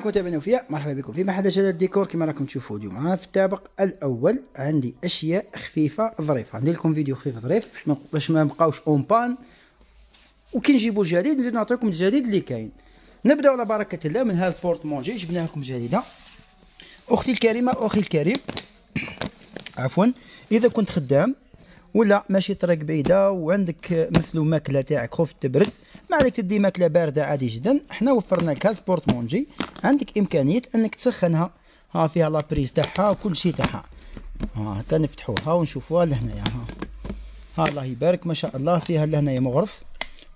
كنت تابعنا فيها مرحبا بكم في محل جلال الديكور كما راكم تشوفوا اليوم ها في الطابق الاول عندي اشياء خفيفه ظريفه ندير لكم فيديو خفيف ظريف باش ما نبقاوش اون بان وكي نجيبوا الجديد نزيد نعطيكم الجديد اللي كاين نبداو على بركه الله من هذا البورت مونجي جبناه لكم جديده اختي الكريمه اخي الكريم عفوا اذا كنت خدام ولا ماشي طريق بعيده وعندك مثلو ماكله تاعك خوف تبرد ما عليك تدي ماكله بارده عادي جدا حنا وفرنا لك هذا البورتمونجي عندك امكانيه انك تسخنها ها فيها لابريز تاعها وكل شيء تاعها ها هكا نفتحوها ونشوفوها لهنايا ها ها الله يبارك ما شاء الله فيها لهنايا مغرف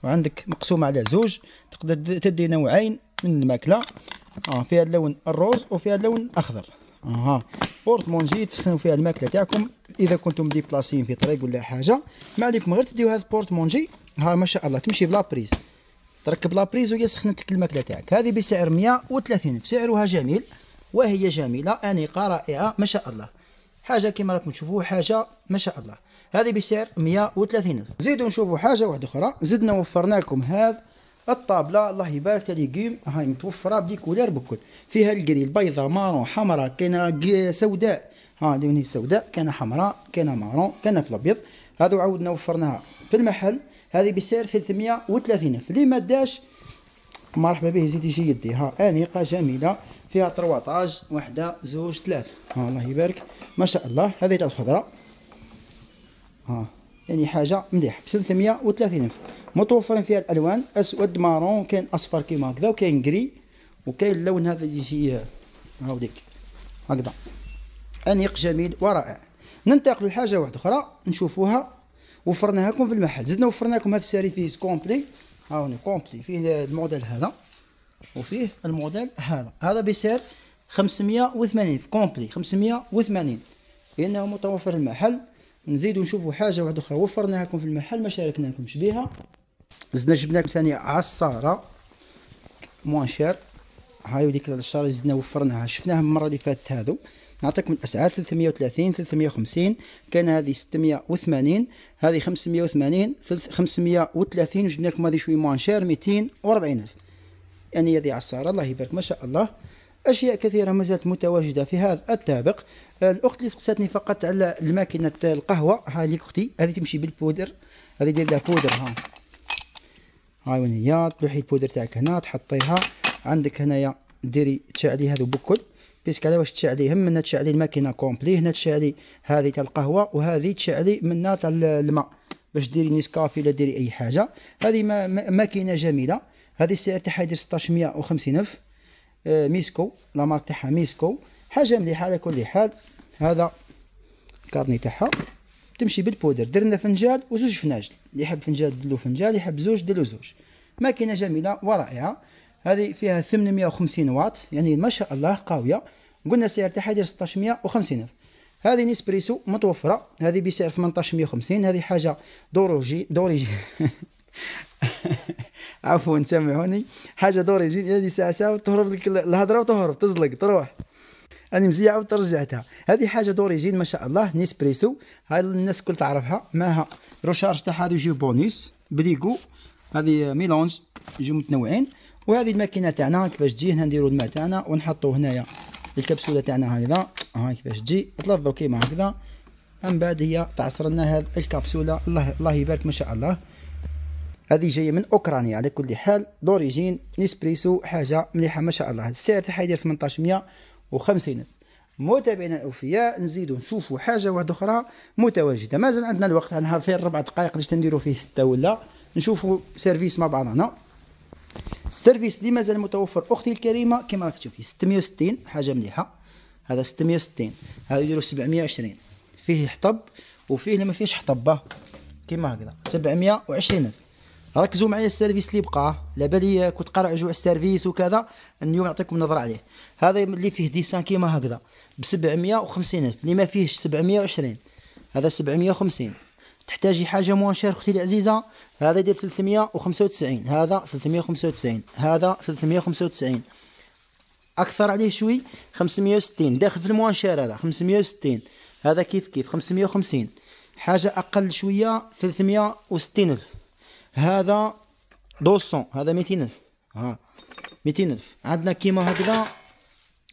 وعندك مقسومه على زوج تقدر تدي نوعين من الماكله ها فيها اللون الروز وفيها اللون الاخضر اها بورتمونجي تسخنوا فيها الماكله تاعكم اذا كنتم ديبلاسيين في طريق ولا حاجه ما عليكم غير تديو هذا البورت مونجي ها ما شاء الله تمشي بلا بريز تركب لا بريز وهي سخنت لك الماكله تاعك هذه بسعر 130 سعرها جميل وهي جميله انيقه رائعه ما شاء الله حاجه كما راكم تشوفوا حاجه ما شاء الله هذه بسعر 130 زيدوا نشوفوا حاجه واحده اخرى زدنا وفرنا لكم هذا الطابله الله يبارك تاع هاي متوفره بديكولير بكل فيها القري البيضه مارون حمراء كاينه سوداء ها من هي سوداء كان حمراء كان مارون كان في الابيض هذا عاودنا وفرناها في المحل هذه بسعر 330 الف لي ما داش مرحبا به زيد يجي يديها ها انيقه جميله فيها طرواطاج وحده زوج ثلاثه الله يبارك ما شاء الله هذه تاع الخضره ها يعني حاجه مليح ب 330 الف متوفرين فيها الالوان اسود مارون كاين اصفر كيما هكذا وكاين غري وكاين اللون هذا اللي يجي هاوديك هكذا انيق جميل ورائع ننتقل لحاجه واحده اخرى نشوفوها وفرناها لكم في المحل زدنا وفرنا لكم هذا السيرفيس كومبلي هاوني كومبلي فيه الموديل هذا وفيه الموديل هذا هذا بسعر 580 كومبلي 580 لانه متوفر المحل نزيدو نشوفو حاجه واحده اخرى وفرناها لكم في المحل ما شاركناكمش بها زدنا جبنا لكم ثاني عصاره موان شير هاي وديك الشاري زدنا وفرناها شفناها المره اللي فاتت هذو نعطيكم الاسعار 330 350 كان هذه 680 هذه 580 530 جبنا لكم هذه شويه موان شير الف يعني هذه عصاره الله يبارك ما شاء الله اشياء كثيره ما زالت متواجده في هذا الطابق الاخت اللي سقساتني فقط على الماكينه القهوه ها ليك اختي هذه تمشي بالبودر هذه دير لها بودر ها هاي وين هي تلوحي البودر تاعك هنا تحطيها عندك هنايا ديري تشعلي هذا بكل بيسك على واش تشعلي هم منا تشعلي الماكينه كومبلي هنا تشعلي هذه تاع القهوه وهذه تشعلي منها تاع الماء باش ديري نيسكافي ولا ديري اي حاجه هذه ما ماكينه جميله هذه السعر تاعها يدير 1650 الف آه، ميسكو لا مارك تاعها ميسكو حاجه مليحه على كل حال هذا الكارني تاعها تمشي بالبودر درنا فنجال وزوج فناجل اللي يحب فنجال دلو فنجال يحب زوج دلو زوج ماكينه جميله ورائعه هذه فيها 850 واط يعني ما شاء الله قاويه قلنا سعر تاعها يدير 1650 الف هذه نيسبريسو متوفره هذه بسعر 1850 هذه حاجه دوروجي دوريجي عفوا سامحوني حاجه دوريجي هذه ساعه ساعه تهرب لك الهضره وتهرب تزلق تروح انا مزيعه وترجعتها هذه حاجه دوريجين ما شاء الله نيسبريسو هاي الناس الكل تعرفها معها روشارج تاعها هذا بونيس بريكو هذه ميلونج يجيو متنوعين وهذه الماكينه تاعنا كيفاش تجي هنا نديرو الماء تاعنا ونحطو هنايا الكبسوله تاعنا هكذا ها كيفاش تجي تلظو كيما هكذا من بعد هي تعصر لنا هذه الكبسوله الله الله يبارك ما شاء الله هذه جايه من اوكرانيا على كل حال دوريجين نيسبريسو حاجه مليحه ما شاء الله السعر تاعها يدير 1850 متابعينا الاوفياء نزيدو نشوفو حاجه واحده اخرى متواجده مازال عندنا الوقت نهار فيه ربع دقائق باش نديرو فيه سته ولا نشوفو سيرفيس مع بعضنا السيرفيس اللي مازال متوفر اختي الكريمه كما راك تشوفي 660 حاجه مليحه هذا 660 هذا يديروا 720 فيه حطب وفيه اللي ما فيهش حطب كيما هكذا 720 ركزوا معايا السيرفيس اللي بقى على بالي كنت قارع جوع السيرفيس وكذا اليوم نعطيكم نظره عليه هذا اللي فيه ديسان كيما هكذا ب 750 اللي ما فيهش 720 هذا 750 تحتاجي حاجه موان شير اختي العزيزه هذا يدير 395 هذا 395 هذا 395 اكثر عليه شوي 560 داخل في الموان شير هذا 560 هذا كيف كيف 550 حاجه اقل شويه 360 الف هذا 200 هذا 200 الف ها 200 الف عندنا كيما هكذا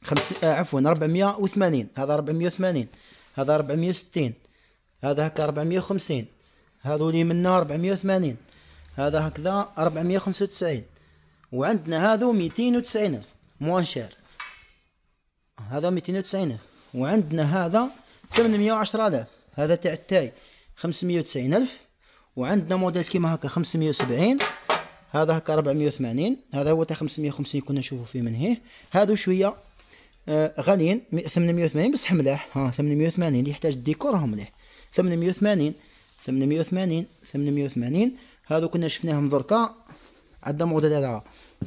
خمس آه عفوا 480 هذا 480 هذا 460 هذا هكا 450 هذو لي منا 480 هذا هكذا 495 وعندنا هذو 290 ألف موان شير هذا 290 ألف وعندنا هذا 810 ألف هذا تاع التاي 590 ألف وعندنا موديل كيما هكا 570 هذا هكا 480 هذا هو تاع 550 كنا نشوفو فيه من هيه هذو شويه آه غاليين 880 بصح ملاح ها 880 اللي يحتاج الديكور راهو مليح 880 880 880 هادو كنا شفناهم دركا عندنا موديل هذا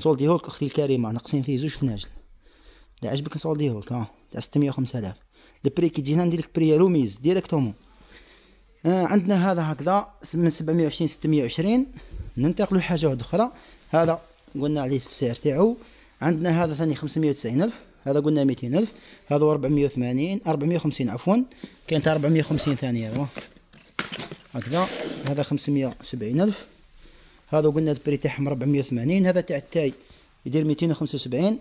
هولك اختي الكريمه ناقصين فيه زوج فناجل لا عجبك هولك ها تاع 605000 البري كي تجينا ندير لك بري روميز ديريكتومون آه عندنا هذا هكذا من 720 620 ننتقلوا لحاجه واحده اخرى هذا قلنا عليه السعر تاعو عندنا هذا ثاني 590 الف هذا قلنا ميتين ألف هذا أربعمية وثمانين أربعمية وخمسين عفوا كانت أربعمية وخمسين ثانية هذا هكذا هذا خمسمية وسبعين ألف هذا قلنا البري تاعهم ربعمية وثمانين هذا تاع التاي يدير ميتين وخمسة وسبعين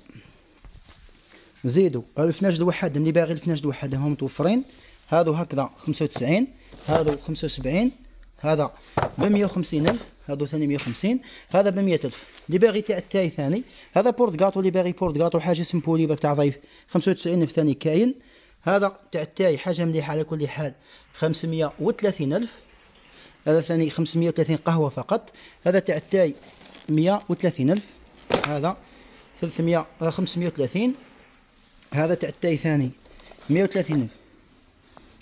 زيدوا ألف نجد وحدهم اللي باغي ألف نجد وحدهم هم متوفرين هذا هكذا خمسة وتسعين هذا خمسة وسبعين هذا بمية وخمسين ألف هادو ثاني 150 هذا ب 100 الف لي باغي تاع التاي ثاني هذا بورت كاطو لي باغي بورت كاطو حاجه سمبولي برك تاع ضيف 95 الف ثاني كاين هذا تاع التاي حاجه مليحه على كل حال 530 الف هذا ثاني 530 قهوه فقط هذا تاع التاي 130 الف هذا 300 530 هذا تاع التاي ثاني 130 الف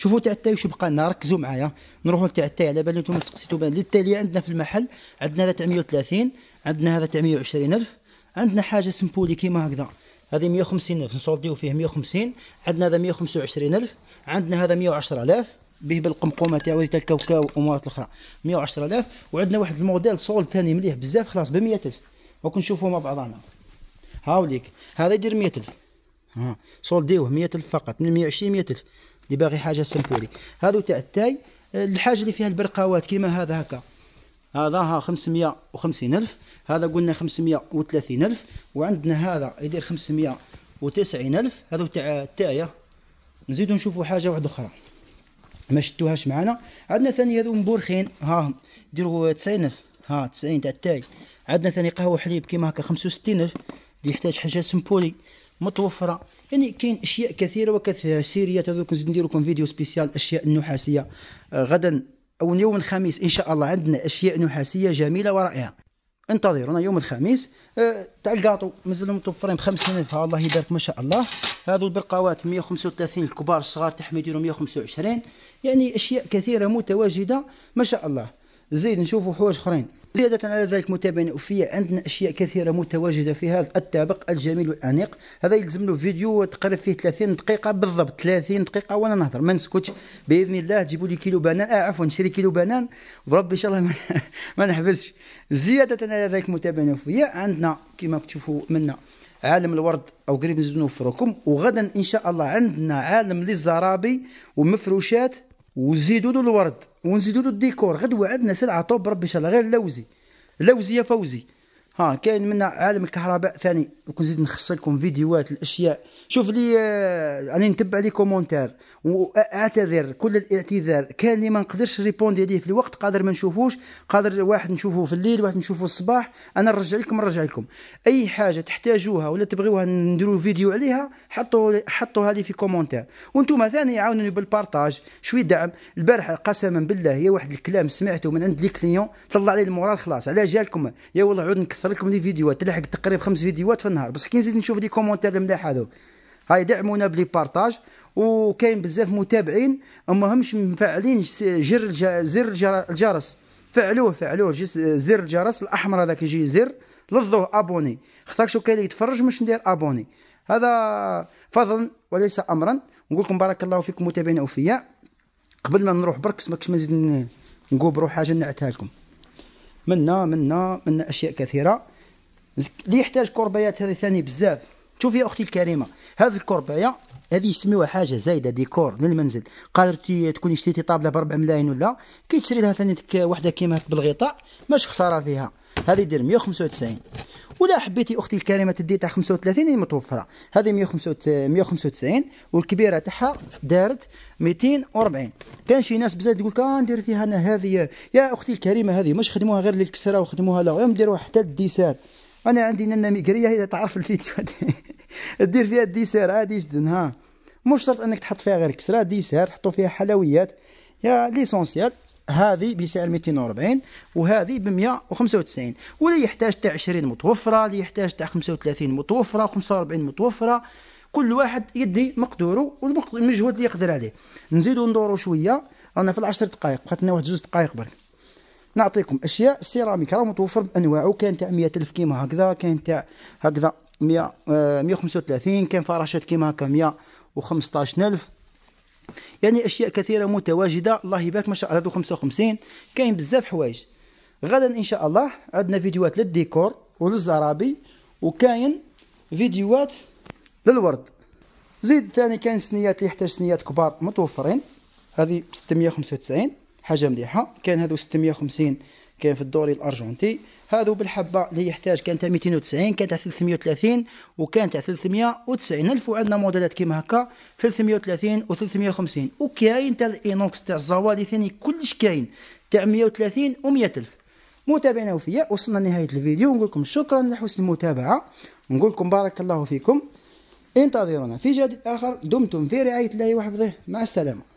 شوفوا تاع التاي واش بقى لنا ركزوا معايا نروحوا لتاع التاي على بالنا نتوما سقسيتوا بان التاي عندنا في المحل عندنا هذا تاع 130 عندنا هذا تاع الف عندنا حاجه سمبولي كيما هكذا هذه 150 الف نسولديو فيه 150 عندنا هذا 125 الف عندنا هذا 110 110000 به بالقمقومه تاعو تاع الكاوكاو وامورات الاخرى 110000 وعندنا واحد الموديل سولد ثاني مليح بزاف خلاص ب 100 الف دوك نشوفوا مع بعضنا هاوليك هذا يدير 100 الف ها سولديوه الف فقط من 120 100 الف اللي باغي حاجه سمبولي هذا تاع التاي الحاجه اللي فيها البرقاوات كيما هذا هكا هذا ها 550 الف هذا قلنا 530 الف وعندنا هذا يدير 590 الف هذا تاع التاي نزيدو نشوفوا حاجه واحده اخرى ما شتوهاش معانا عندنا ثاني هذو مبورخين ها ديروا 90 الف ها 90 تاع التاي عندنا ثاني قهوه حليب كيما هكا 65 الف اللي يحتاج حاجه سمبولي متوفره يعني كاين اشياء كثيره وكثيره سيريا هذوك ندير لكم فيديو سبيسيال اشياء نحاسيه آه، غدا او يوم الخميس ان شاء الله عندنا اشياء نحاسيه جميله ورائعه انتظرونا يوم الخميس آه، تاع الكاطو مازالهم متوفرين ب 50000 الله يبارك ما شاء الله هذو البرقاوات 135 الكبار الصغار تحمي يديروا 125 يعني اشياء كثيره متواجده ما شاء الله زيد نشوفوا حوايج اخرين زيادة على ذلك متابعين وفي عندنا أشياء كثيرة متواجدة في هذا الطابق الجميل والأنيق هذا يلزم له فيديو تقريبا فيه 30 دقيقة بالضبط 30 دقيقة وأنا نهضر ما نسكتش بإذن الله تجيبوا لي كيلو بنان آه عفوا نشري كيلو بنان وربي إن شاء الله ما نحبسش زيادة على ذلك متابعين وفي عندنا كما تشوفوا منا عالم الورد او قريب نزيدو نوفروكم وغدا ان شاء الله عندنا عالم للزرابي ومفروشات وزيدوا له الورد ونزيدوا له الديكور غدوه عندنا سلعه طوب ربي ان شاء الله غير لوزي لوزي يا فوزي ها كاين من عالم الكهرباء ثاني كون نزيد نخص لكم فيديوهات الاشياء شوف لي راني آه نتبع لي كومونتير واعتذر كل الاعتذار كان اللي ما نقدرش ريبوندي عليه في الوقت قادر ما نشوفوش قادر واحد نشوفوه في الليل واحد نشوفوه الصباح انا نرجع لكم نرجع لكم اي حاجه تحتاجوها ولا تبغيوها نديروا فيديو عليها حطوا حطوها لي في كومونتير وانتم ثاني عاونوني بالبارطاج شويه دعم البارح قسما بالله يا واحد الكلام سمعته من عند لي كليون طلع لي المورال خلاص على جالكم يا والله عود نكثر لكم لي فيديوهات تلحق تقريبا خمس فيديوهات في النهار بصح كي نزيد نشوف لي كومونتير الملاح هذو هاي دعمونا بلي بارطاج وكاين بزاف متابعين ماهمش مفعلين جر زر الجرس فعلوه فعلوه زر الجرس الاحمر هذاك يجي زر لضوه ابوني خاطر شو كاين اللي يتفرج مش ندير ابوني هذا فضلا وليس امرا نقول لكم بارك الله فيكم متابعينا اوفياء قبل ما نروح برك ما نزيد نقول بروح حاجه نعتها لكم منا منا منا اشياء كثيره اللي يحتاج كربيات هذه ثاني بزاف شوفي يا اختي الكريمه هذه الكربايه هذه يسميوها حاجه زايده ديكور للمنزل قادر تكون شريتي طابله ب 4 ملايين ولا كي تشري لها ثاني وحده كيما هكا بالغطاء ماش خساره فيها هذه دير 195 ولا حبيتي اختي الكريمه تدي تاع 35 هي متوفره هذه 195 والكبيره تاعها دارت 240 كان شي ناس بزاف تقول لك آه ندير فيها انا هذه يا اختي الكريمه هذه مش خدموها غير للكسره وخدموها لا غير نديروها حتى الديسير انا عندي ننا ميكريه اذا تعرف الفيديو دير فيها الديسير عادي آه، جدا ها مش شرط انك تحط فيها غير كسره ديسير تحطوا فيها حلويات يا ليسونسيال هذه بسعر 240 وهذه ب 195 واللي يحتاج تاع 20 متوفره اللي يحتاج تاع 35 متوفره و45 متوفره كل واحد يدي مقدوره والمجهود اللي يقدر عليه نزيدو ندورو شويه رانا في العشر دقائق بقات لنا واحد جوج دقائق برك نعطيكم اشياء سيراميك راه متوفر بانواعه كاين تاع 100000 كيما هكذا كاين تاع هكذا 100 135 كاين فراشات كيما هكا 115000 يعني اشياء كثيره متواجده الله يبارك ما شاء الله هذو 55 كاين بزاف حوايج غدا ان شاء الله عندنا فيديوهات للديكور وللزرابي وكاين فيديوهات للورد زيد ثاني كاين سنيات اللي يحتاج سنيات كبار متوفرين هذه 695 حاجه مليحه كان هادو 650 كان في الدوري الارجنتي هادو بالحبه اللي يحتاج كان تاع 290 كانت 330 وكان تاع 390 الف وعندنا موديلات كيما هكا 330 و 350 وكاين تاع الاينوكس تاع الزوالي ثاني كلش كاين تاع 130 و 100 الف متابعينا وفيا وصلنا لنهايه الفيديو نقول لكم شكرا لحسن المتابعه نقول لكم بارك الله فيكم انتظرونا في جديد اخر دمتم في رعايه الله وحفظه مع السلامه